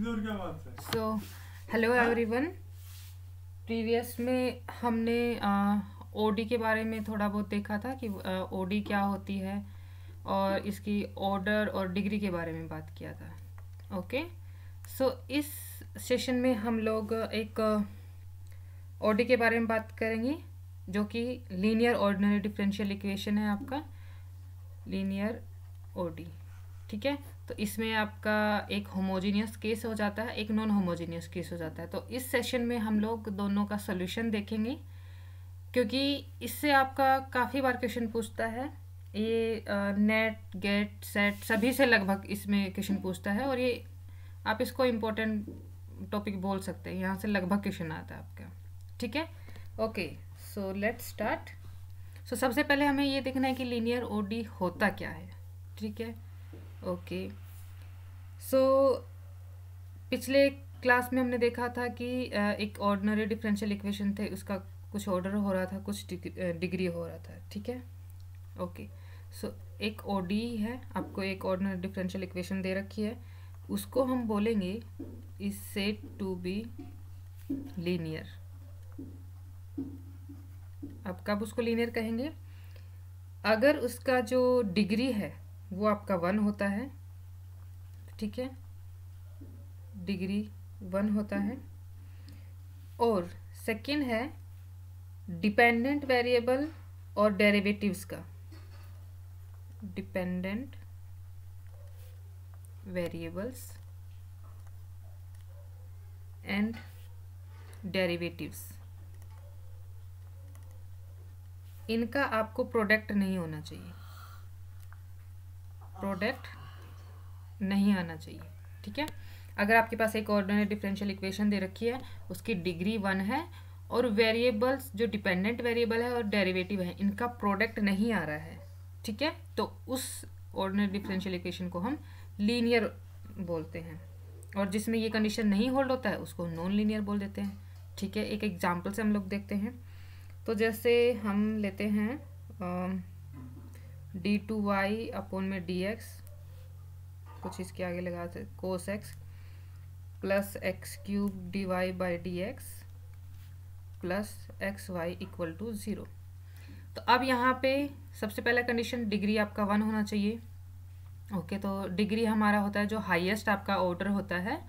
So hello everyone previous में हमने OD के बारे में थोड़ा बहुत देखा था कि ओडी क्या होती है और इसकी ऑर्डर और डिग्री के बारे में बात किया था ओके सो इस सेशन में हम लोग एक ओडी के बारे में बात करेंगे जो कि लीनियर ऑर्डिनरी डिफरेंशियल इक्वेशन है आपका लीनियर ओडी ठीक है तो इसमें आपका एक होमोजीनियस केस हो जाता है एक नॉन होमोजीनियस केस हो जाता है तो इस सेशन में हम लोग दोनों का सोल्यूशन देखेंगे क्योंकि इससे आपका काफ़ी बार क्वेश्चन पूछता है ये नेट गेट सेट सभी से लगभग इसमें क्वेश्चन पूछता है और ये आप इसको इम्पोर्टेंट टॉपिक बोल सकते हैं यहाँ से लगभग क्वेश्चन आता है आपका ठीक है okay so let's start so सबसे पहले हमें ये देखना है कि लीनियर ओडी होता क्या है ठीक है ओके सो पिछले क्लास में हमने देखा था कि एक ऑर्डनरी डिफरेंशियल इक्वेशन थे उसका कुछ ऑर्डर हो रहा था कुछ डिग्री हो रहा था ठीक है ओके सो एक ओडी है आपको एक ऑर्डनरी डिफरेंशियल इक्वेशन दे रखी है उसको हम बोलेंगे is set to be linear अब कब उसको लीनियर कहेंगे अगर उसका जो डिग्री है वो आपका वन होता है ठीक है डिग्री वन होता है और सेकेंड है डिपेंडेंट वेरिएबल और डेरिवेटिव्स का डिपेंडेंट वेरिएबल्स एंड डेरिवेटिव्स इनका आपको प्रोडक्ट नहीं होना चाहिए प्रोडक्ट नहीं आना चाहिए ठीक है अगर आपके पास एक ऑर्डिनरी डिफरेंशियल इक्वेशन दे रखी है उसकी डिग्री वन है और वेरिएबल्स जो डिपेंडेंट वेरिएबल है और डेरिवेटिव है इनका प्रोडक्ट नहीं आ रहा है ठीक है तो उस ऑर्डिनरी डिफरेंशियल इक्वेशन को हम लीनियर बोलते हैं और जिसमें ये कंडीशन नहीं होल्ड होता है उसको नॉन लीनियर बोल देते हैं ठीक है एक एग्जाम्पल से हम लोग देखते हैं तो जैसे हम लेते हैं डी टू वाई अपोन में डी एक्स कुछ इसके आगे लगा सकते cos x plus X cube D Y by D X plus X Y equal to zero तो अब यहाँ पे सबसे पहला कंडीशन डिग्री आपका वन होना चाहिए ओके okay, तो डिग्री हमारा होता है जो हाईएस्ट आपका ऑर्डर होता है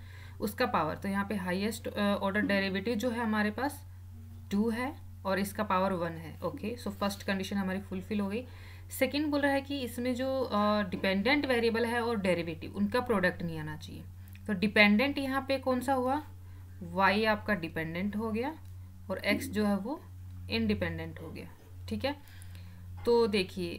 उसका पावर तो यहाँ पे हाईएस्ट ऑर्डर डेरिवेटिव जो है हमारे पास टू है और इसका पावर वन है ओके सो फर्स्ट कंडीशन हमारी फुलफिल हो गई सेकेंड बोल रहा है कि इसमें जो डिपेंडेंट वेरिएबल है और डेरिवेटिव उनका प्रोडक्ट नहीं आना चाहिए तो डिपेंडेंट यहाँ पे कौन सा हुआ वाई आपका डिपेंडेंट हो गया और एक्स जो है वो इनडिपेंडेंट हो गया ठीक है तो देखिए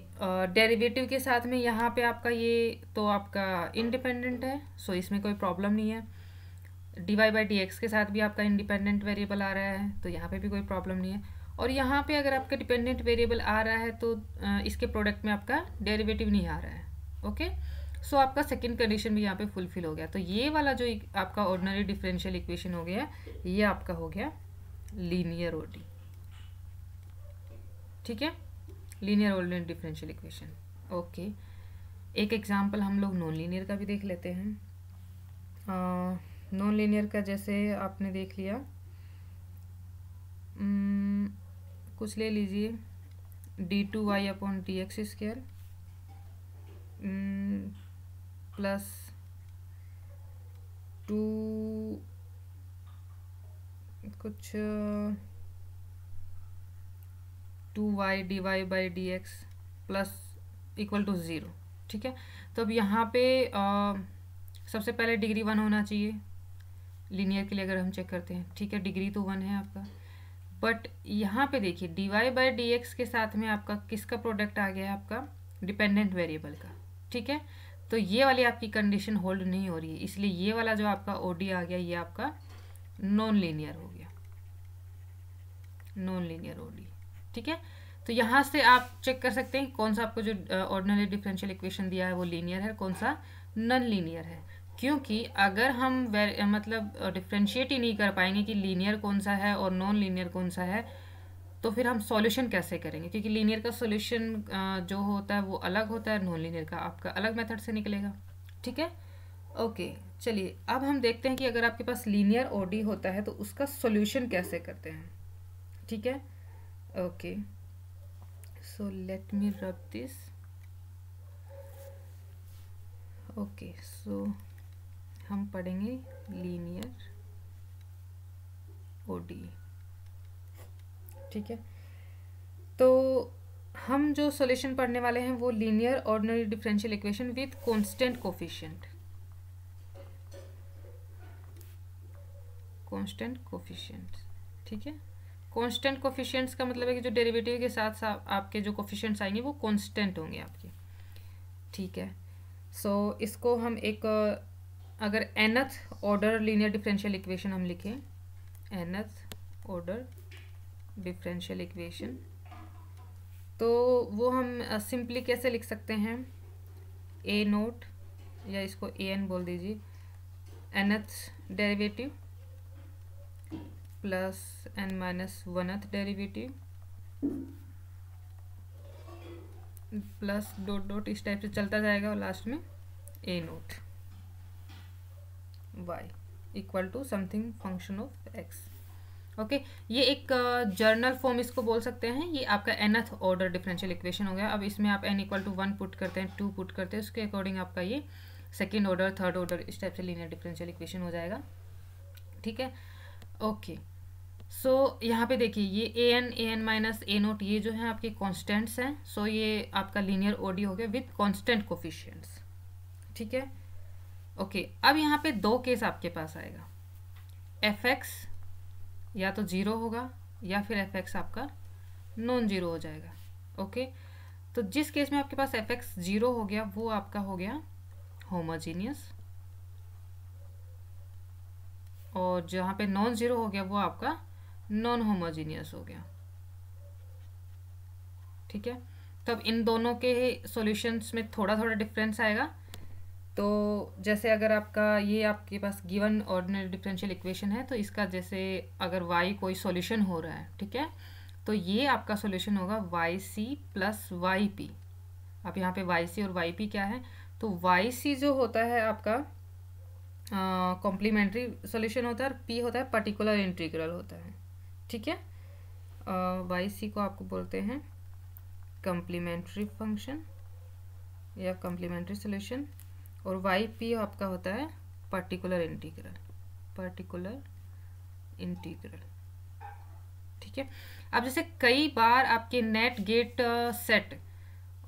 डेरिवेटिव के साथ में यहाँ पे आपका ये तो आपका इनडिपेंडेंट है सो इसमें कोई प्रॉब्लम नहीं है D Y by D X के साथ भी आपका इंडिपेंडेंट वेरिएबल आ रहा है तो यहाँ पे भी कोई प्रॉब्लम नहीं है और यहाँ पे अगर आपका डिपेंडेंट वेरिएबल आ रहा है तो इसके प्रोडक्ट में आपका डेरिवेटिव नहीं आ रहा है ओके सो आपका सेकेंड कंडीशन भी यहाँ पे फुलफिल हो गया तो ये वाला जो आपका ऑर्डनरी डिफरेंशियल इक्वेशन हो गया ये आपका हो गया लीनियर ओडी ठीक है linear ordinary differential equation okay एक एग्जांपल हम लोग नॉन लीनियर का भी देख लेते हैं नॉन लीनियर का जैसे आपने देख लिया कुछ ले लीजिए D two Y upon D X square plus two कुछ two Y D Y by D X plus equal to zero ठीक है तो अब यहाँ पे आ, सबसे पहले डिग्री वन होना चाहिए लीनियर के लिए अगर हम चेक करते हैं ठीक है डिग्री तो वन है आपका बट यहाँ पे देखिए D Y by D X के साथ में आपका किसका प्रोडक्ट आ गया है आपका डिपेंडेंट वेरिएबल का ठीक है तो ये वाली आपकी कंडीशन होल्ड नहीं हो रही है इसलिए ये वाला जो आपका ओ डी आ गया ये आपका नॉन लीनियर हो गया नॉन लीनियर ओ डी ठीक है तो यहाँ से आप चेक कर सकते हैं कौन सा आपको जो ऑर्डिनरी डिफरेंशियल इक्वेशन दिया है वो लीनियर है कौन सा नॉन लीनियर है क्योंकि अगर हम मतलब डिफ्रेंशिएट ही नहीं कर पाएंगे कि लीनियर कौन सा है और नॉन लीनियर कौन सा है तो फिर हम सॉल्यूशन कैसे करेंगे क्योंकि लीनियर का सॉल्यूशन जो होता है वो अलग होता है नॉन लीनियर का आपका अलग मेथड से निकलेगा ठीक है ओके चलिए अब हम देखते हैं कि अगर आपके पास लीनियर ओडी होता है तो उसका सॉल्यूशन कैसे करते हैं ठीक है okay so let me rub this okay so हम पढ़ेंगे लीनियर ओडी ठीक है तो हम जो सॉल्यूशन पढ़ने वाले हैं वो linear ordinary differential equation with constant coefficient constant coefficient ठीक है कांस्टेंट कोफिशियंट्स का मतलब है कि जो डेरिवेटिव के साथ साथ आपके जो कोफिशियंट्स आएंगे वो कांस्टेंट होंगे आपके ठीक है सो so, इसको हम एक अगर nth order linear differential equation हम लिखें nth ऑर्डर डिफरेंशियल इक्वेशन तो वो हम सिंपली कैसे लिख सकते हैं ए नोट या इसको ए एन बोल दीजिए nth derivative plus N minus oneth derivative plus dot dot इस टाइप से चलता जाएगा और लास्ट में A naught y equal to something function of x okay ये एक जर्नल uh, फॉर्म इसको बोल सकते हैं ये आपका एनथ ऑर्डर डिफरेंशियल इक्वेशन हो गया अब इसमें आप N equal to one put करते हैं टू पुट करते हैं उसके अकॉर्डिंग आपका ये सेकेंड ऑर्डर थर्ड ऑर्डर इस टाइप से लीनियर डिफरेंशियल इक्वेशन हो जाएगा ठीक है ओके okay. सो so, यहाँ पे देखिए ये A N A N minus A naught ये जो है आपके कॉन्स्टेंट्स हैं सो so, ये आपका लीनियर ओडी हो गया विथ कॉन्स्टेंट कोफिशियंट्स ठीक है ओके okay, अब यहाँ पे दो केस आपके पास आएगा एफ एक्स या तो ज़ीरो होगा या फिर एफ एक्स आपका नॉन ज़ीरो हो जाएगा ओके okay? तो जिस केस में आपके पास एफ एक्स ज़ीरो हो गया वो आपका हो गया होमोजीनियस और जहाँ पे नॉन ज़ीरो हो गया वो आपका नॉन होमोजीनियस हो गया ठीक है तब इन दोनों के सॉल्यूशंस में थोड़ा थोड़ा डिफरेंस आएगा तो जैसे अगर आपका ये आपके पास गिवन ऑर्डिनरी डिफरेंशियल इक्वेशन है तो इसका जैसे अगर y कोई सॉल्यूशन हो रहा है ठीक है तो ये आपका सॉल्यूशन होगा वाई सी प्लस वाई पी आप यहाँ पे वाई सी और वाई पी क्या है तो वाई सी जो होता है आपका कॉम्प्लीमेंट्री सॉल्यूशन होता है और पी होता है पर्टिकुलर इंटीग्रल होता है ठीक है वाई सी को आपको बोलते हैं कम्प्लीमेंट्री फंक्शन या कम्प्लीमेंट्री सोल्यूशन और वाई पी आपका होता है पार्टिकुलर इंटीग्रल पार्टिकुलर इंटीग्रल ठीक है अब जैसे कई बार आपके नेट गेट सेट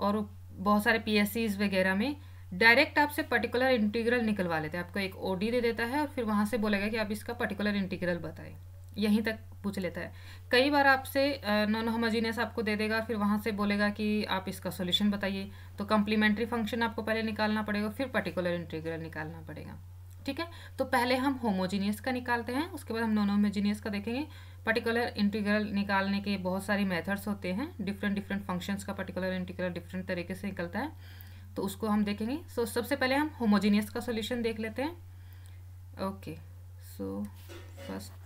और बहुत सारे पी वगैरह में डायरेक्ट आपसे पर्टिकुलर इंटीग्रल निकलवा लेते हैं आपको एक ओडी दे देता है और फिर वहाँ से बोलेगा कि आप इसका पर्टिकुलर इंटीग्रल बताएं यहीं तक पूछ लेता है कई बार आपसे नॉन होमोजीनियस आपको दे देगा फिर वहाँ से बोलेगा कि आप इसका सोल्यूशन बताइए तो कम्प्लीमेंट्री फंक्शन आपको पहले निकालना पड़ेगा फिर पर्टिकुलर इंटीग्रल निकालना पड़ेगा ठीक है तो पहले हम होमोजीनियस का निकालते हैं उसके बाद हम नॉन होमोजीनियस का देखेंगे पर्टिकुलर इंटीग्रल निकालने के बहुत सारे मेथड्स होते हैं डिफरेंट डिफरेंट फंक्शंस का पर्टिकुलर इंटीग्रल डिफरेंट तरीके से निकलता है तो उसको हम देखेंगे सो so, सबसे पहले हम होमोजीनियस का सोल्यूशन देख लेते हैं ओके सो फर्स्ट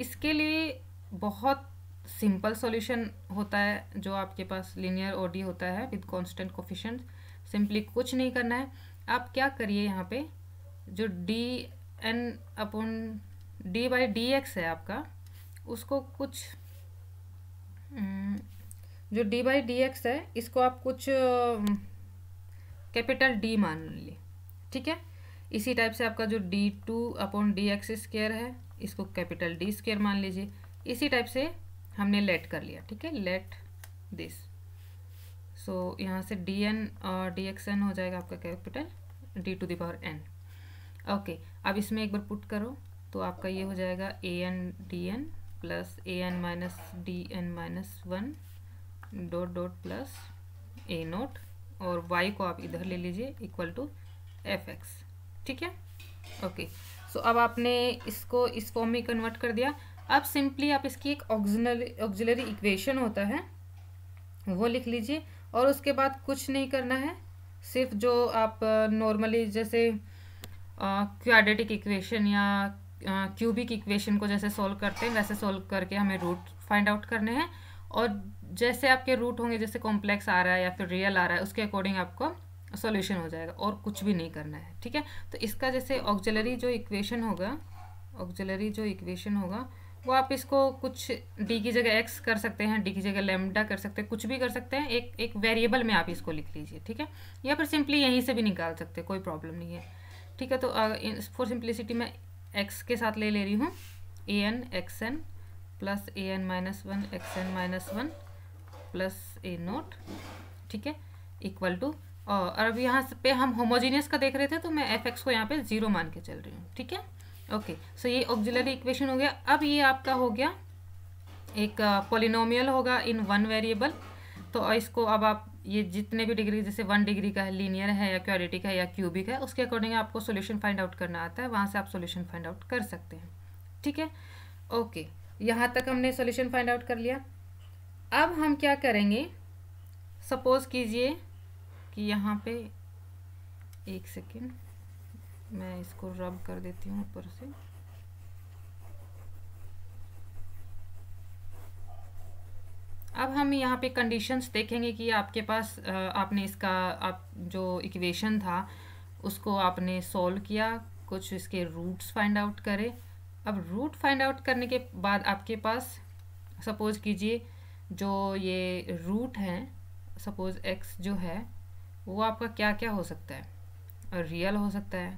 इसके लिए बहुत सिंपल सॉल्यूशन होता है जो आपके पास लीनियर ओडी होता है विद कांस्टेंट कोफिशेंट सिंपली कुछ नहीं करना है आप क्या करिए यहाँ पे जो D N upon D by D X है आपका उसको कुछ हम्म, जो डी बाई डी एक्स है इसको आप कुछ कैपिटल डी मान ली ठीक है इसी टाइप से आपका जो D two upon D x square है इसको कैपिटल डी स्केयर मान लीजिए इसी टाइप से हमने लेट कर लिया ठीक है लेट दिस सो यहाँ से डी एन और डी एक्स एन हो जाएगा आपका capital D to the power N okay अब इसमें एक बार पुट करो तो आपका ये हो जाएगा A N D N plus A N minus D N minus one dot dot plus A naught और वाई को आप इधर ले लीजिए इक्वल टू एफ एक्स ठीक है ओके सो so, अब आपने इसको इस फॉर्म में कन्वर्ट कर दिया अब सिंपली आप इसकी एक ऑक्जनरी ऑक्जिलरी इक्वेशन होता है वो लिख लीजिए और उसके बाद कुछ नहीं करना है सिर्फ जो आप नॉर्मली जैसे क्वाडेटिक इक्वेशन या क्यूबिक इक्वेशन को जैसे सॉल्व करते हैं वैसे सॉल्व करके हमें रूट फाइंड आउट करने हैं और जैसे आपके रूट होंगे जैसे कॉम्प्लेक्स आ रहा है या फिर रियल आ रहा है उसके अकॉर्डिंग आपको सोल्यूशन हो जाएगा और कुछ भी नहीं करना है ठीक है तो इसका जैसे ऑक्जलरी जो इक्वेशन होगा ऑक्जलरी जो इक्वेशन होगा वो आप इसको कुछ डी की जगह एक्स कर सकते हैं डी की जगह लेमडा कर सकते हैं कुछ भी कर सकते हैं एक एक वेरिएबल में आप इसको लिख लीजिए ठीक है या फिर सिंपली यहीं से भी निकाल सकते हैं कोई प्रॉब्लम नहीं है ठीक है तो फॉर सिंप्लिसिटी मैं एक्स के साथ ले ले रही हूँ A N X N plus A N minus one X N minus one plus A naught ठीक है इक्वल टू और अब यहाँ पे हम होमोजीनियस का देख रहे थे तो मैं एफ एक्स को यहाँ पे ज़ीरो मान के चल रही हूँ ठीक है ओके सो ये ऑक्जिलरी इक्वेशन हो गया अब ये आपका हो गया एक पोलिनोमियल uh, होगा इन वन वेरिएबल तो इसको अब आप ये जितने भी डिग्री जैसे वन डिग्री का है लीनियर है या क्योरेटिक है या क्यूबिक है उसके अकॉर्डिंग आपको सोल्यूशन फाइंड आउट करना आता है वहाँ से आप सोल्यूशन फाइंड आउट कर सकते हैं ठीक है ओके यहाँ तक हमने सोल्यूशन फाइंड आउट कर लिया अब हम क्या करेंगे सपोज़ कीजिए कि यहाँ पे एक सेकेंड मैं इसको रब कर देती हूँ ऊपर से अब हम यहाँ पे कंडीशंस देखेंगे कि आपके पास आपने इसका आप जो इक्वेशन था उसको आपने सॉल्व किया कुछ इसके रूट्स फाइंड आउट करे अब रूट फाइंड आउट करने के बाद आपके पास सपोज़ कीजिए जो ये रूट हैं सपोज़ एक्स जो है वो आपका क्या क्या हो सकता है और रियल हो सकता है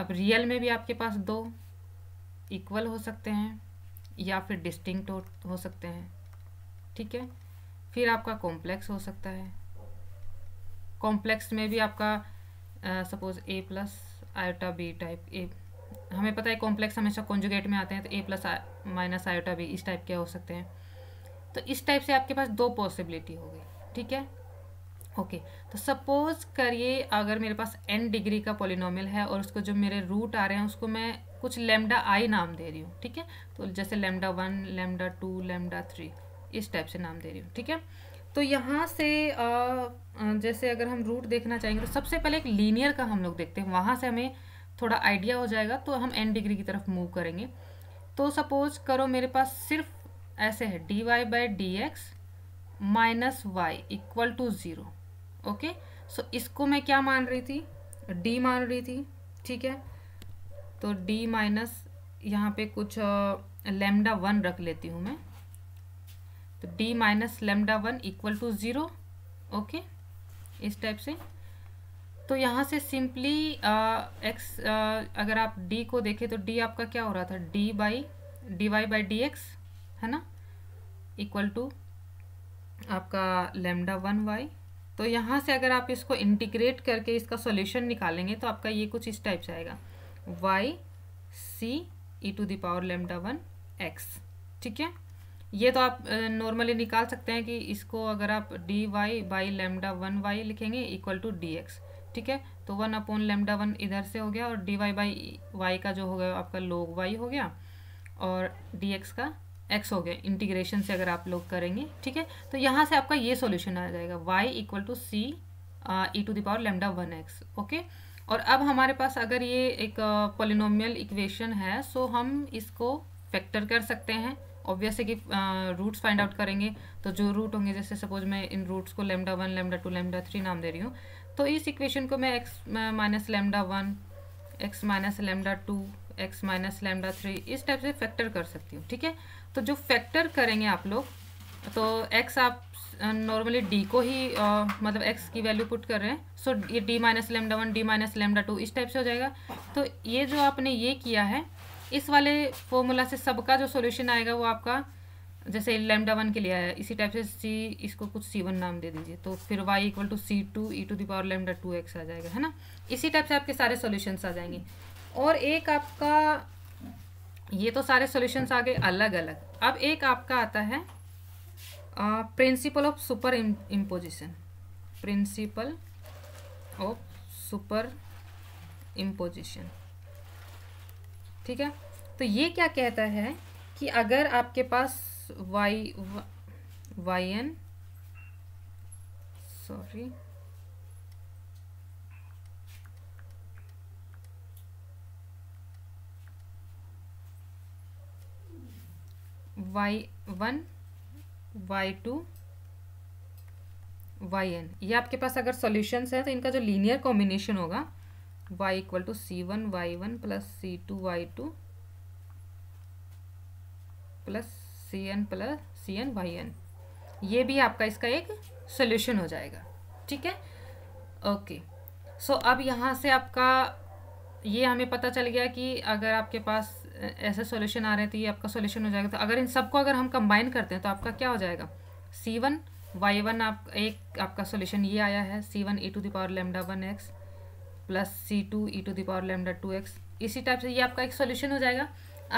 अब रियल में भी आपके पास दो इक्वल हो सकते हैं या फिर डिस्टिंक्ट हो, हो सकते हैं ठीक है फिर आपका कॉम्प्लेक्स हो सकता है कॉम्प्लेक्स में भी आपका suppose A plus iota B type A हमें पता है कॉम्प्लेक्स हमेशा कॉन्जुगेट में आते हैं तो A plus minus iota B इस टाइप के हो सकते हैं तो इस टाइप से आपके पास दो पॉसिबिलिटी होगी ठीक है ओके okay, तो सपोज़ करिए अगर मेरे पास एन डिग्री का पोलिनोमियल है और उसको जो मेरे रूट आ रहे हैं उसको मैं कुछ लेमडा आई नाम दे रही हूँ ठीक है तो जैसे lambda one lambda two lambda three इस टाइप से नाम दे रही हूँ ठीक है तो यहाँ से आ, जैसे अगर हम रूट देखना चाहेंगे तो सबसे पहले एक लीनियर का हम लोग देखते हैं वहाँ से हमें थोड़ा आइडिया हो जाएगा तो हम एन डिग्री की तरफ मूव करेंगे तो सपोज़ करो मेरे पास सिर्फ ऐसे है D Y by D X minus Y equal to zero okay so इसको मैं क्या मान रही थी डी मान रही थी ठीक है तो डी माइनस यहाँ पे कुछ लेमडा वन रख लेती हूँ मैं तो D minus lambda one equal to zero okay इस टाइप से तो यहाँ से सिंपली एक्स अगर आप डी को देखें तो डी आपका क्या हो रहा था D by D Y by D X है ना इक्वल टू आपका लेमडा वन वाई तो यहाँ से अगर आप इसको इंटीग्रेट करके इसका सॉल्यूशन निकालेंगे तो आपका ये कुछ इस टाइप से आएगा Y C E to the power lambda one X ठीक है ये तो आप नॉर्मली निकाल सकते हैं कि इसको अगर आप D Y by lambda one Y लिखेंगे इक्वल टू डी एक्स ठीक है तो वन अपॉन लेमडा वन इधर से हो गया और डी वाई बाई वाई का जो हो गया आपका लोग वाई हो गया और डी एक्स का एक्स हो गया इंटीग्रेशन से अगर आप लोग करेंगे ठीक है तो यहाँ से आपका ये सोल्यूशन आ जाएगा Y equal to C E to the power lambda one X okay और अब हमारे पास अगर ये एक पोलिनोमियल इक्वेशन है सो हम इसको फैक्टर कर सकते हैं ऑब्वियस है कि रूट्स फाइंड आउट करेंगे तो जो रूट होंगे जैसे सपोज मैं इन रूट्स को lambda one lambda two lambda three नाम दे रही हूँ तो इस इक्वेशन को मैं X minus lambda one X minus lambda two X minus lambda three इस टाइप से फैक्टर कर सकती हूँ ठीक है तो जो फैक्टर करेंगे आप लोग तो एक्स आप नॉर्मली डी को ही uh, मतलब एक्स की वैल्यू पुट कर रहे हैं सो ये D minus lambda one D minus lambda two इस टाइप से हो जाएगा तो ये जो आपने ये किया है इस वाले फॉर्मूला से सबका जो सोल्यूशन आएगा वो आपका जैसे लेमडा वन के लिए आया इसी टाइप से सी इसको कुछ सी वन नाम दे दीजिए तो फिर Y equal to C two E to the power lambda two X आ जाएगा है ना इसी टाइप से आपके सारे सोल्यूशंस आ जाएंगे और एक आपका ये तो सारे सॉल्यूशंस आ गए अलग अलग अब एक आपका आता है principle of superimposition principle of superimposition ठीक है तो ये क्या कहता है कि अगर आपके पास Y Y N sorry Y one Y two Y N ये आपके पास अगर सॉल्यूशंस है तो इनका जो लीनियर कॉम्बिनेशन होगा y equal to C one Y one plus C two Y two plus C N plus C N Y N ये भी आपका इसका एक सोल्यूशन हो जाएगा ठीक है ओके सो अब यहाँ से आपका ये हमें पता चल गया कि अगर आपके पास ऐसे सॉल्यूशन आ रहे हैं तो ये आपका सॉल्यूशन हो जाएगा तो अगर इन सबको अगर हम कंबाइन करते हैं तो आपका क्या हो जाएगा सी वन वाई वन आप एक आपका सॉल्यूशन ये आया है C one E to the power lambda one X plus C two E to the power lambda two X इसी टाइप से ये आपका एक सॉल्यूशन हो जाएगा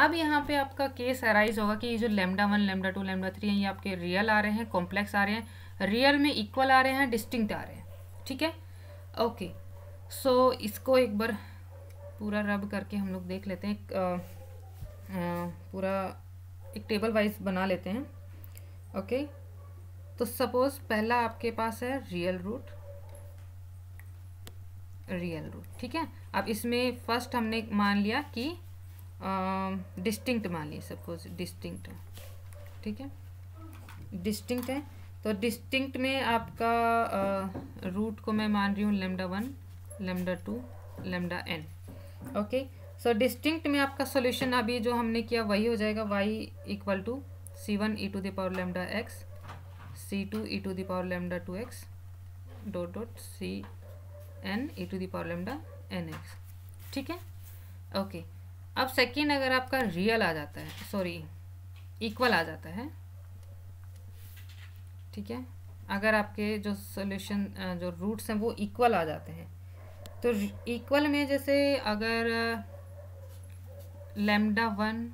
अब यहाँ पे आपका केस अराइज होगा कि ये जो lambda one lambda two lambda three हैं ये आपके रियल आ रहे हैं कॉम्प्लेक्स आ रहे हैं रियल में इक्वल आ रहे हैं डिस्टिंक्ट आ रहे हैं ठीक है ओके सो so, इसको एक बार पूरा रब करके हम लोग देख लेते हैं हाँ, पूरा एक टेबल वाइज बना लेते हैं ओके तो सपोज़ पहला आपके पास है रियल रूट रियल रूट ठीक है अब इसमें फर्स्ट हमने मान लिया कि डिस्टिंक्ट मान लिया सपोज डिस्टिंक्ट ठीक है डिस्टिंक्ट है तो डिस्टिंक्ट में आपका रूट को मैं मान रही हूँ lambda one lambda two lambda N okay so distinct में आपका सोल्यूशन अभी जो हमने किया वही हो जाएगा Y equal to C one E to the power lambda X C two E to the power lambda two X dot dot C N E to the power lambda N X ठीक है okay अब second अगर आपका real आ जाता है sorry equal आ जाता है ठीक है अगर आपके जो सोल्यूशन जो रूट्स हैं वो इक्वल आ जाते हैं तो इक्वल में जैसे अगर लेमडा वन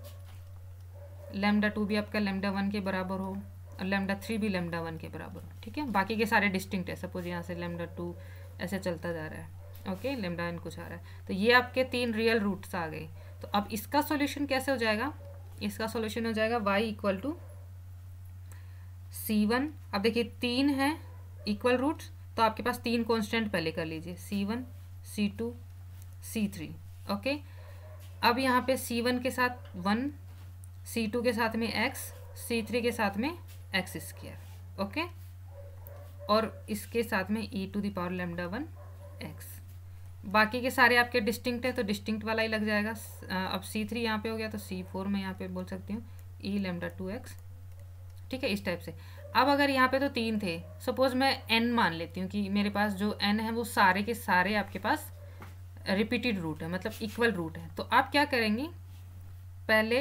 लेमडा टू भी आपका लेमडा वन के बराबर हो और लेमडा थ्री भी लेमडा वन के बराबर हो ठीक है बाकी के सारे डिस्टिंक्ट है सपोज यहाँ से लेमडा टू ऐसे चलता जा रहा है ओके लेमडा वन कुछ आ रहा है तो ये आपके तीन रियल रूट्स आ गए तो अब इसका सोल्यूशन कैसे हो जाएगा इसका सोल्यूशन हो जाएगा Y equal to C one अब देखिए तीन है इक्वल रूट तो आपके पास तीन कॉन्स्टेंट पहले कर लीजिए C one C two C three okay अब यहाँ पे C1 के साथ वन C2 के साथ में x C3 के साथ में एक्स स्क्र ओके और इसके साथ में e to the power lambda one X बाकी के सारे आपके डिस्टिंक्ट है तो डिस्टिंक्ट वाला ही लग जाएगा अब C3 थ्री यहाँ पर हो गया तो C4 मैं यहाँ पे बोल सकती हूँ ई लेमडा टू एक्स ठीक है इस टाइप से अब अगर यहाँ पे तो तीन थे सपोज़ मैं एन मान लेती हूँ कि मेरे पास जो एन है वो सारे के सारे आपके पास रिपीटेड रूट है मतलब इक्वल रूट है तो आप क्या करेंगे पहले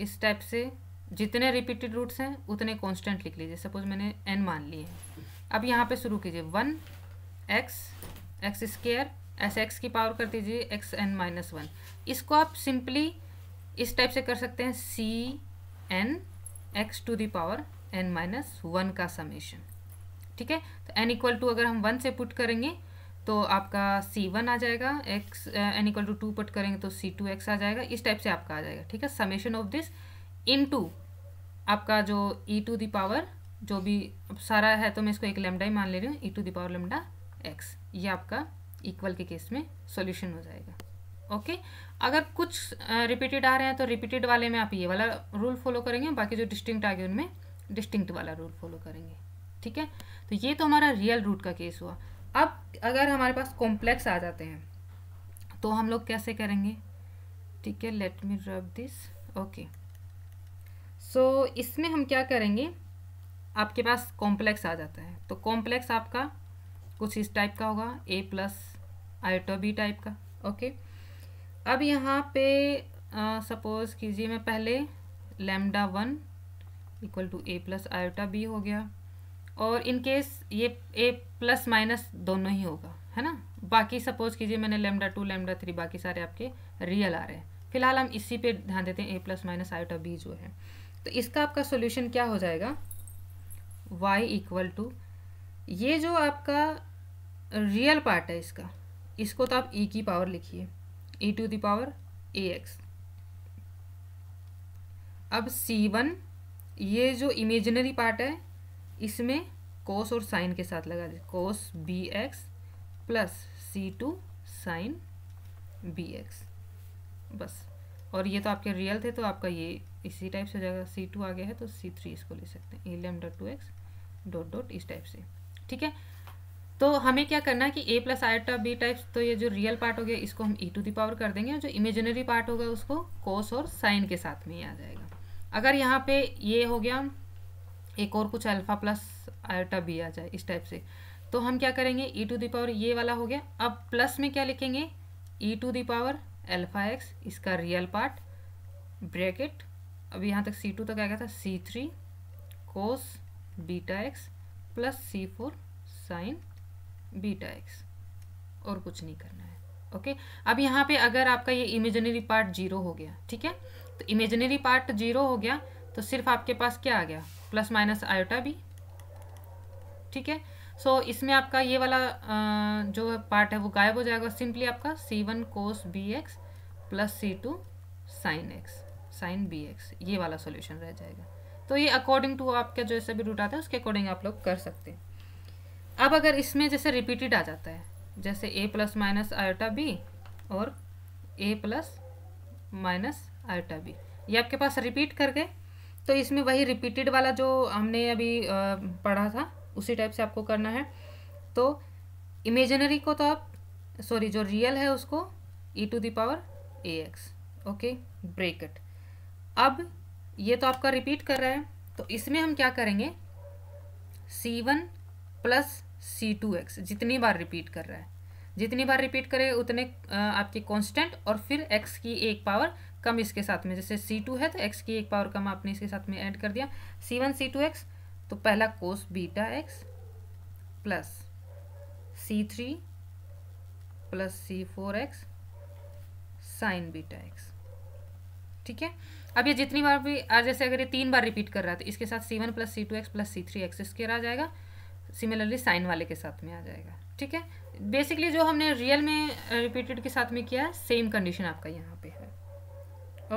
इस टाइप से जितने रिपीटेड रूट्स हैं उतने कांस्टेंट लिख लीजिए सपोज मैंने एन मान लिए हैं अब यहाँ पे शुरू कीजिए वन एक्स एक्स स्क्र ऐसे एक्स की पावर कर दीजिए एक्स एन माइनस वन इसको आप सिंपली इस टाइप से कर सकते हैं C N X to the power N minus one का समेशन ठीक है तो एन इक्वल टू अगर हम वन से पुट करेंगे तो आपका सी वन आ जाएगा X N equal to two put करेंगे तो सी टू एक्स आ जाएगा इस टाइप से आपका आ जाएगा ठीक है summation of this into आपका जो ई टू दावर जो भी सारा है तो मैं इसको एक लेमडा ही मान ले रही हूँ E to the power lambda X ये आपका इक्वल के केस में सॉल्यूशन हो जाएगा ओके okay? अगर कुछ रिपीटेड आ रहे हैं तो रिपीटेड वाले में आप ये वाला रूल फॉलो करेंगे बाकी जो डिस्टिंक्ट आ गए उनमें डिस्टिंक्ट वाला रूल फॉलो करेंगे ठीक है तो ये तो हमारा रियल रूट का केस हुआ अगर हमारे पास कॉम्प्लेक्स आ जाते हैं तो हम लोग कैसे करेंगे ठीक है let me rub this okay so इसमें हम क्या करेंगे आपके पास कॉम्प्लेक्स आ जाता है तो कॉम्प्लेक्स आपका कुछ इस टाइप का होगा A plus iota B type का ओके अब यहाँ पे सपोज़ कीजिए मैं पहले lambda one equal to A plus iota B हो गया और इन केस ये ए प्लस माइनस दोनों ही होगा है ना बाकी सपोज कीजिए मैंने लेमडा टू लेमडा थ्री बाकी सारे आपके रियल आ रहे हैं फिलहाल हम इसी पे ध्यान देते हैं A plus minus iota B जो है तो इसका आपका सोल्यूशन क्या हो जाएगा वाई इक्वल टू ये जो आपका रियल पार्ट है इसका इसको तो आप e की पावर लिखिए E to the power power A X अब सी वन ये जो इमेजिनरी पार्ट है इसमें कोस और साइन के साथ लगा दीजिए कोस बी एक्स प्लस सी टू साइन बी एक्स बस और ये तो आपके रियल थे तो आपका ये इसी टाइप से हो जाएगा सी टू आ गया है तो सी थ्री इसको ले सकते हैं A lambda two X dot dot इस टाइप से ठीक है तो हमें क्या करना है कि ए प्लस टा बी टाइप्स तो ये जो रियल पार्ट हो गया इसको हम ई टू दी पावर कर देंगे और जो इमेजिनरी पार्ट होगा उसको कोस और साइन के साथ में ही आ जाएगा अगर यहाँ पे ये हो गया एक और कुछ अल्फा प्लस आयोटा बी आ जाए इस टाइप से तो हम क्या करेंगे ई टू दावर ये वाला हो गया अब प्लस में क्या लिखेंगे E to the power alpha X इसका रियल पार्ट ब्रैकेट अब यहाँ तक सी टू तक आ गया था C three cos beta X plus C four sine beta X और कुछ नहीं करना है ओके अब यहाँ पे अगर आपका ये इमेजिनरी पार्ट जीरो हो गया ठीक है तो इमेजिनरी पार्ट जीरो हो गया तो सिर्फ आपके पास क्या आ गया प्लस माइनस आयोटा भी ठीक है सो इसमें आपका ये वाला जो पार्ट है वो गायब हो जाएगा सिंपली आपका C one cos B X plus सी two sine X sine B X ये वाला सोल्यूशन रह जाएगा तो ये अकॉर्डिंग टू आपका जैसे भी रूट आता है उसके अकॉर्डिंग आप लोग कर सकते हैं अब अगर इसमें जैसे रिपीटेड आ जाता है जैसे A plus minus iota B और A plus minus iota B ये आपके पास रिपीट कर गए तो इसमें वही रिपीटेड वाला जो हमने अभी पढ़ा था उसी टाइप से आपको करना है तो इमेजनरी को तो आप सॉरी जो रियल है उसको E to the power A X okay bracket अब ये तो आपका रिपीट कर रहा है तो इसमें हम क्या करेंगे सी वन प्लस सी टू एक्स जितनी बार रिपीट कर रहा है जितनी बार रिपीट करे उतने आपके कांस्टेंट और फिर एक्स की एक पावर कम इसके साथ में जैसे सी टू है तो एक्स की एक पावर कम आपने इसके साथ में ऐड कर दिया C one C two X तो पहला cos beta X plus C three plus C four X sine beta X ठीक है अब ये जितनी बार भी आज जैसे अगर ये तीन बार रिपीट कर रहा है तो इसके साथ सी वन प्लस सी two X plus C three X square आ जाएगा सिमिलरली साइन वाले के साथ में आ जाएगा ठीक है बेसिकली जो हमने रियल में रिपीटेड uh, के साथ में किया है सेम कंडीशन आपका यहाँ पे है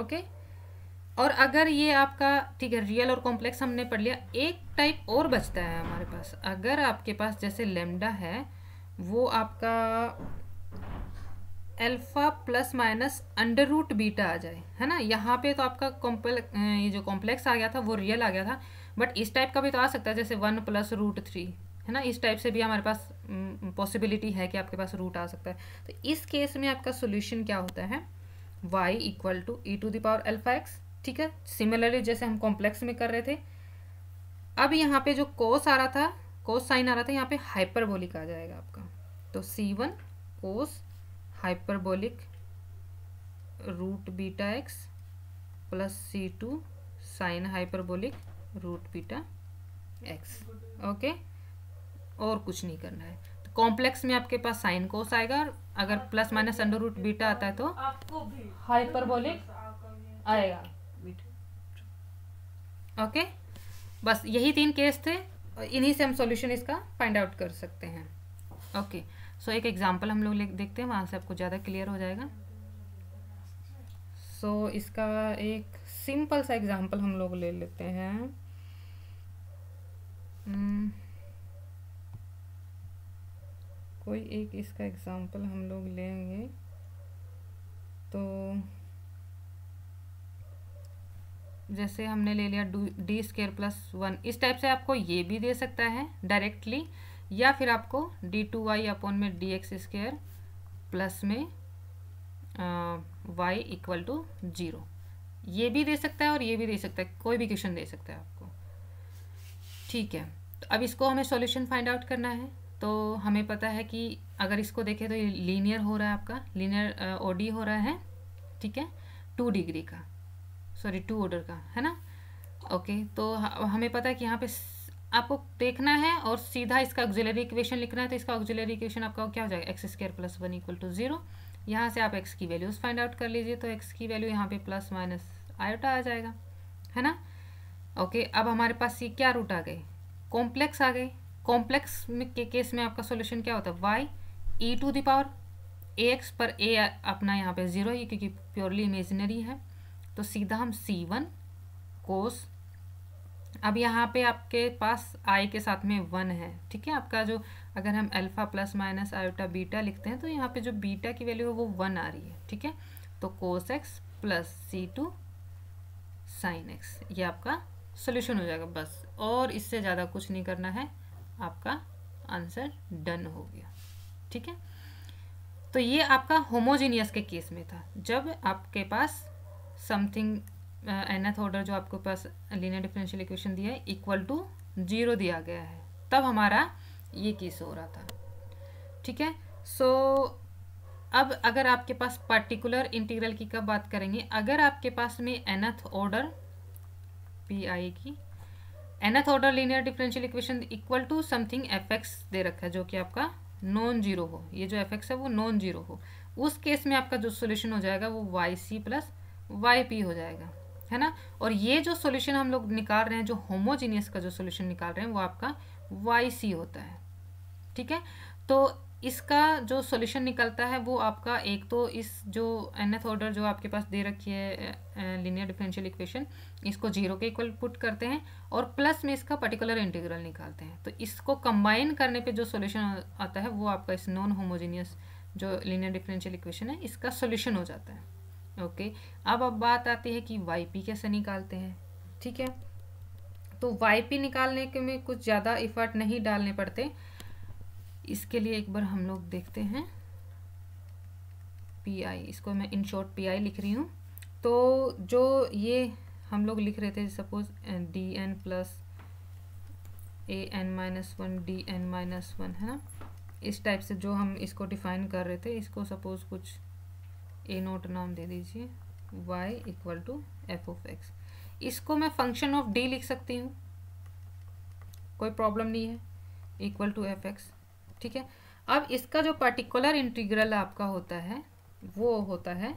ओके okay? और अगर ये आपका ठीक है रियल और कॉम्प्लेक्स हमने पढ़ लिया एक टाइप और बचता है हमारे पास अगर आपके पास जैसे लेमडा है वो आपका alpha plus minus under root beta आ जाए है ना यहाँ पे तो आपका अं, ये जो कॉम्प्लेक्स आ गया था वो रियल आ गया था बट इस टाइप का भी तो आ सकता है जैसे वन प्लस रूट थ्री है ना इस टाइप से भी हमारे पास पॉसिबिलिटी अं, है कि आपके पास रूट आ सकता है तो इस केस में आपका सोल्यूशन क्या होता है Y equal to E to the power alpha x ठीक है सिमिलरली जैसे हम कॉम्प्लेक्स में कर रहे थे अब यहाँ पे जो कोस आ रहा था कोस साइन आ रहा था यहाँ पे हाइपरबोलिक आ जाएगा आपका तो C one cos hyperbolic root beta X plus सी two sine hyperbolic root beta X okay और कुछ नहीं करना है तो कॉम्प्लेक्स में आपके पास साइन कोस आएगा और अगर plus minus under root beta आता है तो आपको भी हाइपरबोलिक आएगा ओके बस यही तीन केस थे और इन्हीं से हम सॉल्यूशन इसका फाइंड आउट कर सकते हैं ओके सो एक एग्जांपल हम लोग देखते हैं वहाँ से आपको ज़्यादा क्लियर हो जाएगा सो so, इसका एक सिंपल सा एग्जांपल हम लोग ले लेते हैं hmm, कोई एक इसका एग्जांपल हम लोग लेंगे तो जैसे हमने ले लिया डू डी स्केयर प्लस वन इस टाइप से आपको ये भी दे सकता है डायरेक्टली या फिर आपको डी टू वाई अपॉन में डी एक्स स्केयर प्लस में वाई इक्वल टू जीरो ये भी दे सकता है और ये भी दे सकता है कोई भी क्वेश्चन दे सकता है आपको ठीक है तो अब इसको हमें सॉल्यूशन फाइंड आउट करना है तो हमें पता है कि अगर इसको देखें तो ये लीनियर हो रहा है आपका लीनियर ओडी हो रहा है ठीक है टू डिग्री का सॉरी टू ऑर्डर का है ना ओके तो हमें पता है कि यहाँ पे आपको देखना है और सीधा इसका ऑक्जिलरी इक्वेशन लिखना है तो इसका ऑक्जिलरी इक्वेशन आपका क्या हो जाएगा X square plus one equal to zero यहाँ से आप एक्स की वैल्यूज फाइंड आउट कर लीजिए तो एक्स की वैल्यू यहाँ पे प्लस माइनस आयोटा आ जाएगा है ना ओके अब हमारे पास ये क्या रूट आ गए कॉम्प्लेक्स आ गए कॉम्प्लेक्स के केस में आपका सोल्यूशन क्या होता है y e to the power A x पर ए अपना यहाँ पे ज़ीरो ही क्योंकि प्योरली इमेजनरी है तो सीधा हम सी वन कोस अब यहाँ पे आपके पास i के साथ में वन है ठीक है आपका जो अगर हम alpha plus minus iota beta लिखते हैं तो यहाँ पे जो बीटा की वैल्यू है वो वन आ रही है ठीक है तो कोस एक्स प्लस सी टू साइन एक्स ये आपका सोल्यूशन हो जाएगा बस और इससे ज़्यादा कुछ नहीं करना है आपका आंसर डन हो गया ठीक है तो ये आपका होमोजीनियस के केस में था जब आपके पास समथिंग एनथ ऑर्डर जो आपके पास लीनियर डिफरेंशियल इक्वेशन दिया है इक्वल टू जीरो दिया गया है तब हमारा ये केस हो रहा था ठीक है सो so, अब अगर आपके पास पार्टिकुलर इंटीग्रल की कब बात करेंगे अगर आपके पास में एनथ ऑर्डर पी आई की nth order linear differential equation equal to something f x दे रखा है जो कि आपका नॉन जीरो हो ये जो एफ एक्स है वो नॉन जीरो हो उस केस में आपका जो सोल्यूशन हो जाएगा वो वाई सी प्लस वाई पी हो जाएगा है ना और ये जो सॉल्यूशन हम लोग निकाल रहे हैं जो होमोजीनियस का जो सॉल्यूशन निकाल रहे हैं वो आपका वाई सी होता है ठीक है तो इसका जो सॉल्यूशन निकलता है वो आपका एक तो इस जो एथ ऑर्डर जो आपके पास दे रखी है लीनियर डिफरेंशियल इक्वेशन इसको जीरो के इक्वल पुट करते हैं और प्लस में इसका पर्टिकुलर इंटीग्रल निकालते हैं तो इसको कंबाइन करने पे जो सॉल्यूशन आता है वो आपका इस नॉन होमोजेनियस जो लीनियर डिफरेंशियल इक्वेशन है इसका सोल्यूशन हो जाता है ओके अब अब बात आती है कि वाई कैसे निकालते हैं ठीक है तो वाई निकालने के में कुछ ज़्यादा इफ़र्ट नहीं डालने पड़ते इसके लिए एक बार हम लोग देखते हैं पीआई इसको मैं इन शॉर्ट आई लिख रही हूँ तो जो ये हम लोग लिख रहे थे suppose D N plus A N minus one D N minus one है ना इस टाइप से जो हम इसको डिफाइन कर रहे थे इसको सपोज कुछ ए नोट नाम दे दीजिए y equal to f of x इसको मैं फंक्शन ऑफ डी लिख सकती हूँ कोई प्रॉब्लम नहीं है इक्वल टू एफ एक्स ठीक है अब इसका जो पर्टिकुलर इंटीग्रल आपका होता है वो होता है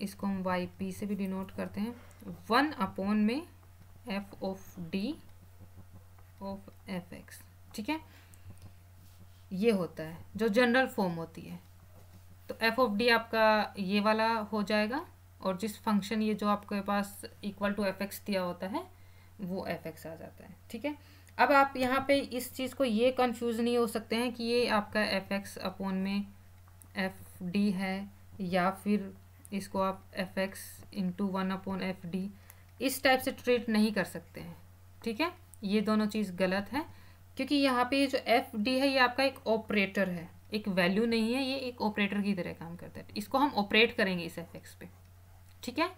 इसको हम वाई पी से भी डिनोट करते हैं वन अपोन में f of D of f x ठीक है ये होता है जो जनरल फॉर्म होती है तो एफ ऑफ डी आपका ये वाला हो जाएगा और जिस फंक्शन ये जो आपके पास इक्वल टू एफ एक्स दिया होता है वो एफ एक्स आ जाता है ठीक है अब आप यहाँ पे इस चीज़ को ये कंफ्यूज नहीं हो सकते हैं कि ये आपका एफ एक्स अपोन में एफ डी है या फिर इसको आप f x into one upon f D इस टाइप से ट्रीट नहीं कर सकते हैं ठीक है ये दोनों चीज़ गलत है क्योंकि यहाँ पे ये जो एफ डी है ये आपका एक ऑपरेटर है एक वैल्यू नहीं है ये एक ऑपरेटर की तरह काम करता है इसको हम ऑपरेट करेंगे इस एफ एक्स पे ठीक है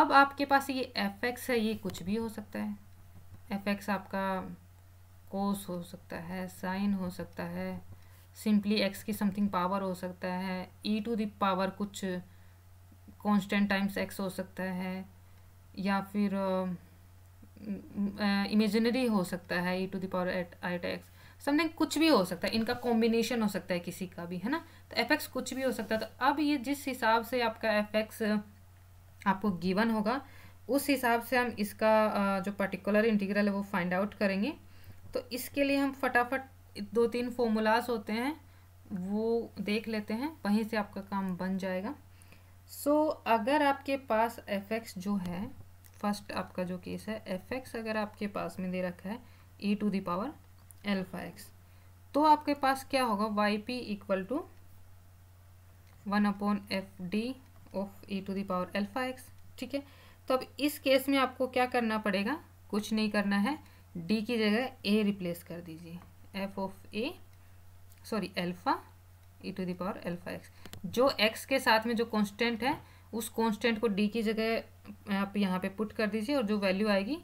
अब आपके पास ये एफ एक्स है ये कुछ भी हो सकता है एफ एक्स आपका कोस हो सकता है साइन हो सकता है सिंपली एक्स की समथिंग पावर हो सकता है ई टू द पावर कुछ कॉन्स्टेंट टाइम्स एक्स हो सकता है या फिर इमेजिनरी uh, हो सकता है e to the power eight i x something कुछ भी हो सकता है इनका कॉम्बिनेशन हो सकता है किसी का भी है ना तो एफ कुछ भी हो सकता है तो अब ये जिस हिसाब से आपका एफ आपको गिवन होगा उस हिसाब से हम इसका जो पर्टिकुलर इंटीग्रल है वो फाइंड आउट करेंगे तो इसके लिए हम फटाफट दो तीन फॉर्मूलाज होते हैं वो देख लेते हैं वहीं से आपका काम बन जाएगा सो so, अगर आपके पास एफ एक्स जो है फर्स्ट आपका जो केस है एफ एक्स अगर आपके पास में दे रखा है e to the power alpha x तो आपके पास क्या होगा y p equal to one upon f D of e to the power alpha x ठीक है तो अब इस केस में आपको क्या करना पड़ेगा कुछ नहीं करना है डी की जगह ए रिप्लेस कर दीजिए f of a sorry alpha e to the power alpha x जो एक्स के साथ में जो कांस्टेंट है उस कांस्टेंट को डी की जगह आप यहाँ पे पुट कर दीजिए और जो वैल्यू आएगी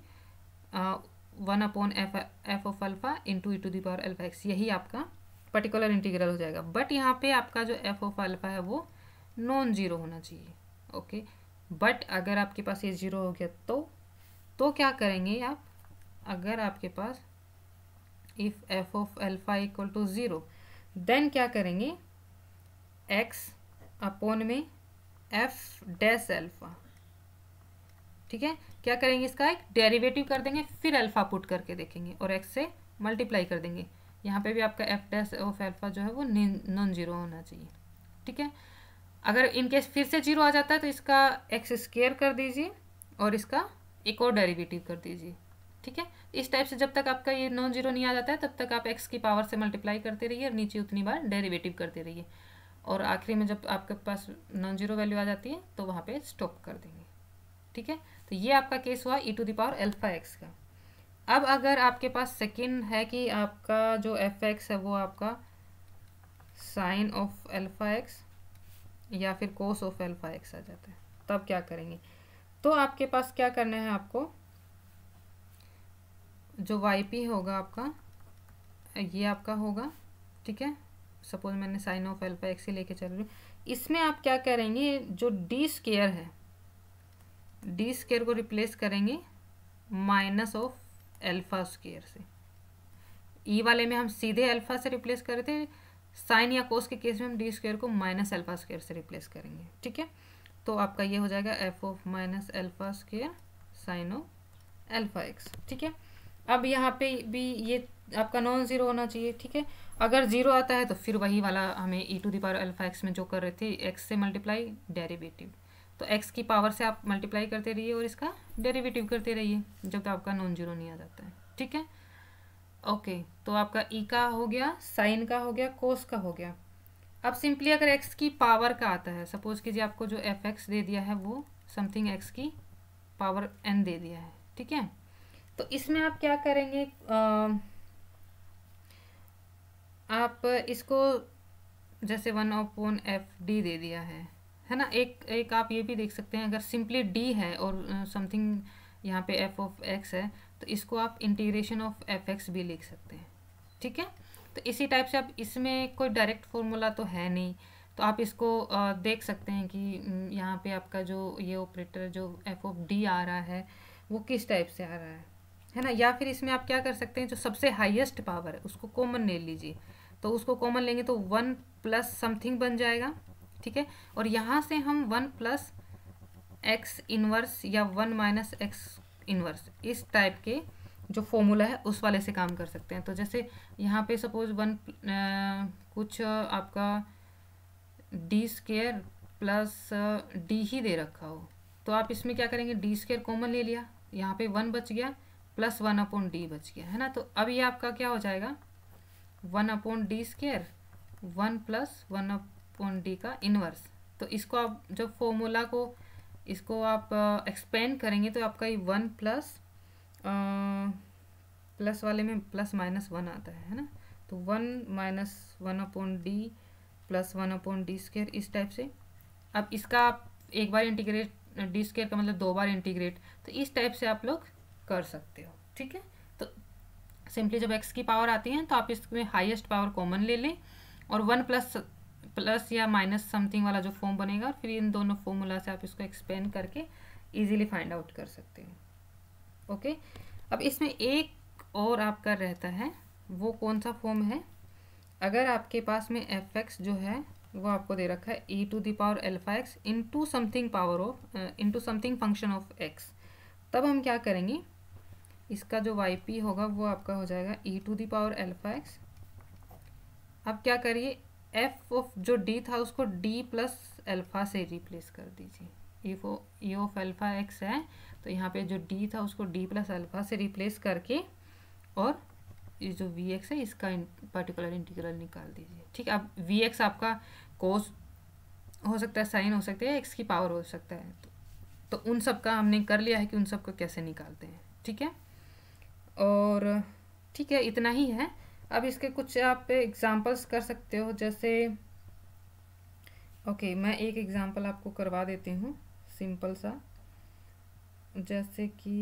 one upon f f of alpha into e to the power alpha x यही आपका पर्टिकुलर इंटीग्रल हो जाएगा बट यहाँ पे आपका जो एफ ऑफ अल्फ़ा है वो नॉन ज़ीरो होना चाहिए ओके बट अगर आपके पास ये ज़ीरो हो गया तो तो क्या करेंगे आप अगर आपके पास if f of alpha equal to zero then क्या करेंगे एक्स अपॉन में एफ डैस अल्फ़ा ठीक है क्या करेंगे इसका एक डेरिवेटिव कर देंगे फिर अल्फ़ा पुट करके देखेंगे और एक्स से मल्टीप्लाई कर देंगे यहाँ पे भी आपका एफ डेस ऑफ अल्फ़ा जो है वो नॉन जीरो होना चाहिए ठीक है अगर इनकेस फिर से जीरो आ जाता है तो इसका एक्स स्केयर कर दीजिए और इसका एक और डेरिवेटिव कर दीजिए ठीक है इस टाइप से जब तक आपका ये नॉन जीरो नहीं आ जाता है तब तक आप एक्स की पावर से मल्टीप्लाई करते रहिए और नीचे उतनी बार डेरिवेटिव करते रहिए और आखिरी में जब आपके पास नॉन जीरो वैल्यू आ जाती है तो वहाँ पर स्टॉप कर देंगे ठीक है तो ये आपका केस हुआ e to the power alpha x का अब अगर आपके पास सेकेंड है कि आपका जो एफ एक्स है वो आपका साइन ऑफ एल्फ़ा एक्स या फिर कोस ऑफ एल्फ़ा एक्स आ जाता है तब तो क्या करेंगे तो आपके पास क्या करना है आपको जो वाई पी होगा आपका ये आपका होगा ठीक है सपोज मैंने साइन ऑफ एल्फ़ा एक्स ही लेके चल रही हूँ इसमें आप क्या करेंगे जो डी स्केयर है डी स्केयर को रिप्लेस करेंगे माइनस ऑफ एल्फा स्केयर से ई वाले में हम सीधे अल्फा से रिप्लेस कर रहे थे साइन या कोस के केस में हम डी स्क्र को माइनस एल्फा स्केयर से रिप्लेस करेंगे ठीक है तो आपका ये हो जाएगा f of minus alpha square sine of alpha x ठीक है अब यहाँ पे भी ये आपका नॉन ज़ीरो होना चाहिए ठीक है अगर ज़ीरो आता है तो फिर वही वाला हमें e to the power alpha x में जो कर रहे थे एक्स से मल्टीप्लाई डेरिवेटिव तो एक्स की पावर से आप मल्टीप्लाई करते रहिए और इसका डेरिवेटिव करते रहिए जब तक आपका नॉन जीरो नहीं आ जाता है ठीक है ओके तो आपका ई e का हो गया साइन का हो गया कोस का हो गया अब सिंपली अगर एक्स की पावर का आता है सपोज कीजिए आपको जो एफ एक्स दे दिया है वो समथिंग एक्स की पावर एन दे दिया है ठीक है तो इसमें आप क्या करेंगे आ, आप इसको जैसे one of one f D दे दिया है है ना एक एक आप ये भी देख सकते हैं अगर सिंपली डी है और समथिंग यहाँ पे एफ ऑफ एक्स है तो इसको आप इंटीग्रेशन ऑफ एफ एक्स भी लिख सकते हैं ठीक है तो इसी टाइप से आप इसमें कोई डायरेक्ट फॉर्मूला तो है नहीं तो आप इसको देख सकते हैं कि यहाँ पे आपका जो ये ऑपरेटर जो एफ ऑफ डी आ रहा है वो किस टाइप से आ रहा है है ना या फिर इसमें आप क्या कर सकते हैं जो सबसे हाईएस्ट पावर है उसको कॉमन ले लीजिए तो उसको कॉमन लेंगे तो वन प्लस समथिंग बन जाएगा ठीक है और यहाँ से हम वन प्लस एक्स इनवर्स या वन माइनस एक्स इनवर्स इस टाइप के जो फॉर्मूला है उस वाले से काम कर सकते हैं तो जैसे यहाँ पे सपोज वन कुछ आपका डी स्केयर प्लस डी ही दे रखा हो तो आप इसमें क्या करेंगे डी स्केयर कॉमन ले लिया यहाँ पे वन बच गया प्लस वन अपॉन डी बच गया है ना तो अब ये आपका क्या हो जाएगा one upon D square one plus one up upon D का इनवर्स तो इसको आप जब फॉर्मूला को इसको आप एक्सपेंड uh, करेंगे तो आपका ये वन प्लस प्लस वाले में प्लस माइनस वन आता है है ना तो one minus one upon D plus one upon D square इस टाइप से अब इसका आप एक बार इंटीग्रेट डी स्केयर का मतलब दो बार इंटीग्रेट तो इस टाइप से आप लोग कर सकते हो ठीक है तो सिंपली जब एक्स की पावर आती है तो आप इसमें हाइएस्ट पावर कॉमन ले लें और वन प्लस प्लस या माइनस समथिंग वाला जो फॉर्म बनेगा और फिर इन दोनों फॉर्मूला से आप इसको एक्सप्लेन करके इजीली फाइंड आउट कर सकते हो ओके अब इसमें एक और आपका रहता है वो कौन सा फॉर्म है अगर आपके पास में एफ एक्स जो है वो आपको दे रखा है e to the power alpha x into something power of into something function of x तब हम क्या करेंगे इसका जो वाई पी होगा वो आपका हो जाएगा e to the power alpha x अब क्या करिए एफ ऑफ जो डी था उसको डी प्लस अल्फ़ा से रिप्लेस कर दीजिए f o e of alpha x है तो यहाँ पे जो डी था उसको डी प्लस अल्फ़ा से रिप्लेस करके और ये जो वी एक्स है इसका इन, पर्टिकुलर इंटीग्रल निकाल दीजिए ठीक अब वी एक्स आपका कोस हो सकता है साइन हो सकता है एक्स की पावर हो सकता है तो, तो उन सब का हमने कर लिया है कि उन सब को कैसे निकालते हैं ठीक है और ठीक है इतना ही है अब इसके कुछ आप एग्ज़ाम्पल्स कर सकते हो जैसे ओके मैं एक एग्ज़ाम्पल आपको करवा देती हूँ सिंपल सा जैसे कि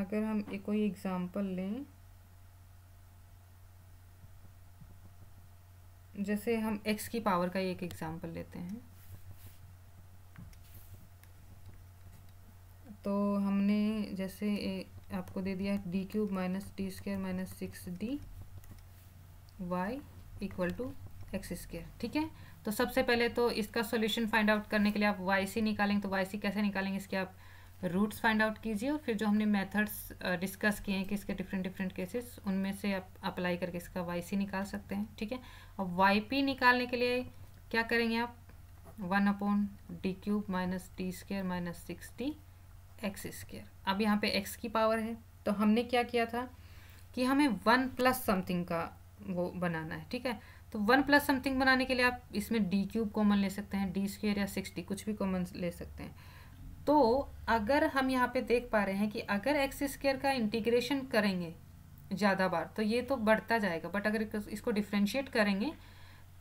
अगर हम एक कोई एग्ज़ाम्पल लें जैसे हम एक्स की पावर का एक एग्ज़ाम्पल लेते हैं तो हमने जैसे आपको दे दिया D cube minus D square minus six D y equal to x square ठीक है तो सबसे पहले तो इसका सॉल्यूशन फाइंड आउट करने के लिए आप वाई सी निकालेंगे तो वाई सी कैसे निकालेंगे इसके आप रूट्स फाइंड आउट कीजिए और फिर जो हमने मेथड्स डिस्कस किए हैं कि इसके डिफरेंट डिफरेंट केसेस उनमें से आप अप्लाई करके इसका वाई सी निकाल सकते हैं ठीक है अब वाई पी निकालने के लिए क्या करेंगे आप one upon D cube minus D square minus six D x square अब यहाँ पे एक्स की पावर है तो हमने क्या किया था कि हमें वन प्लस समथिंग का वो बनाना है ठीक है तो वन प्लस समथिंग बनाने के लिए आप इसमें डी क्यूब कॉमन ले सकते हैं डी स्क्वेयर या सिक्सटी कुछ भी कॉमन ले सकते हैं तो अगर हम यहाँ पे देख पा रहे हैं कि अगर एक्स स्क्वेयर का इंटीग्रेशन करेंगे ज़्यादा बार तो ये तो बढ़ता जाएगा बट अगर इसको डिफ्रेंशिएट करेंगे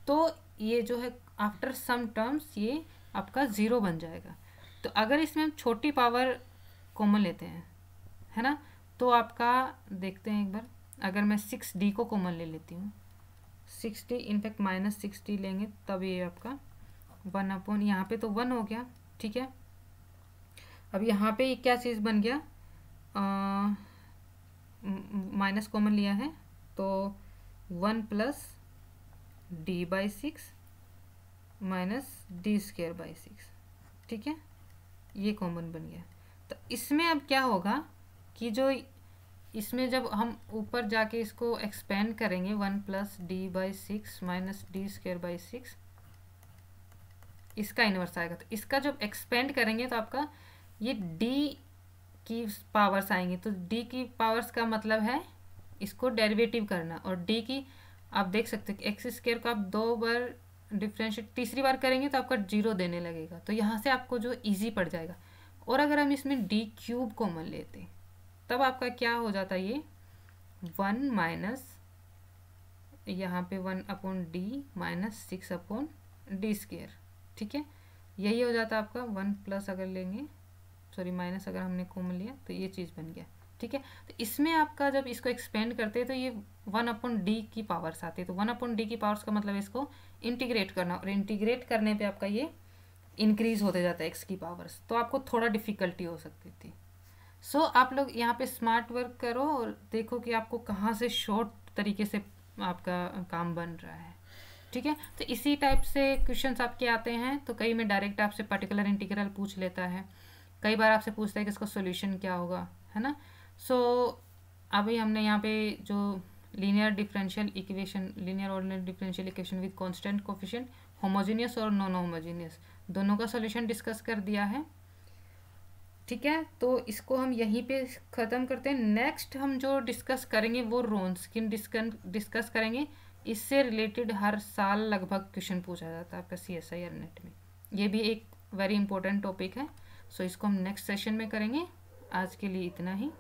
तो ये जो है आफ्टर सम टर्म्स ये आपका ज़ीरो बन जाएगा तो अगर इसमें हम छोटी पावर कॉमन लेते हैं है ना तो आपका देखते हैं एक बार अगर मैं सिक्स डी को कॉमन ले लेती हूँ six D in fact minus six D लेंगे तब ये आपका वन अपॉन यहाँ पे तो वन हो गया ठीक है अब यहाँ पे क्या चीज़ बन गया माइनस कॉमन लिया है तो one plus D by six minus D square by six ठीक है ये कॉमन बन गया तो इसमें अब क्या होगा कि जो इसमें जब हम ऊपर जाके इसको एक्सपेंड करेंगे one plus D by six minus D square by six इसका इन्वर्स आएगा तो इसका जब एक्सपेंड करेंगे तो आपका ये डी की पावर्स आएंगी तो डी की पावर्स का मतलब है इसको डेरिवेटिव करना और डी की आप देख सकते हो कि एक्स स्क्र को आप दो बार डिफ्रेंशिएट तीसरी बार करेंगे तो आपका जीरो देने लगेगा तो यहाँ से आपको जो ईजी पड़ जाएगा और अगर हम इसमें डी क्यूब कॉमन लेते तब आपका क्या हो जाता ये वन माइनस यहाँ पे one upon D minus six upon D square ठीक है यही हो जाता आपका वन प्लस अगर लेंगे सॉरी माइनस अगर हमने कॉमन लिया तो ये चीज़ बन गया ठीक है तो इसमें आपका जब इसको एक्सपेंड करते हैं तो ये वन अपॉन डी की पावर्स आती है तो वन अपॉन डी की पावर्स का मतलब इसको इंटीग्रेट करना और इंटीग्रेट करने पे आपका ये इंक्रीज़ होते जाता है एक्स की पावर्स तो आपको थोड़ा डिफ़िकल्टी हो सकती थी सो so, आप लोग यहाँ पे स्मार्ट वर्क करो और देखो कि आपको कहाँ से शॉर्ट तरीके से आपका काम बन रहा है ठीक है तो इसी टाइप से क्वेश्चन आपके आते हैं तो कई में डायरेक्ट आपसे पर्टिकुलर इंटीग्रल पूछ लेता है कई बार आपसे पूछता है कि इसका सोल्यूशन क्या होगा है ना सो so, अभी हमने यहाँ पे जो linear differential equation linear ordinary differential equation with constant coefficient homogeneous और नॉन होमोजेनियस दोनों का सॉल्यूशन डिस्कस कर दिया है ठीक है तो इसको हम यहीं पे ख़त्म करते हैं नेक्स्ट हम जो डिस्कस करेंगे वो रोन स्किन डिस्कस करेंगे इससे रिलेटेड हर साल लगभग क्वेश्चन पूछा जाता है आपका सी एस आई नेट में ये भी एक वेरी इंपॉर्टेंट टॉपिक है सो so इसको हम नेक्स्ट सेशन में करेंगे आज के लिए इतना ही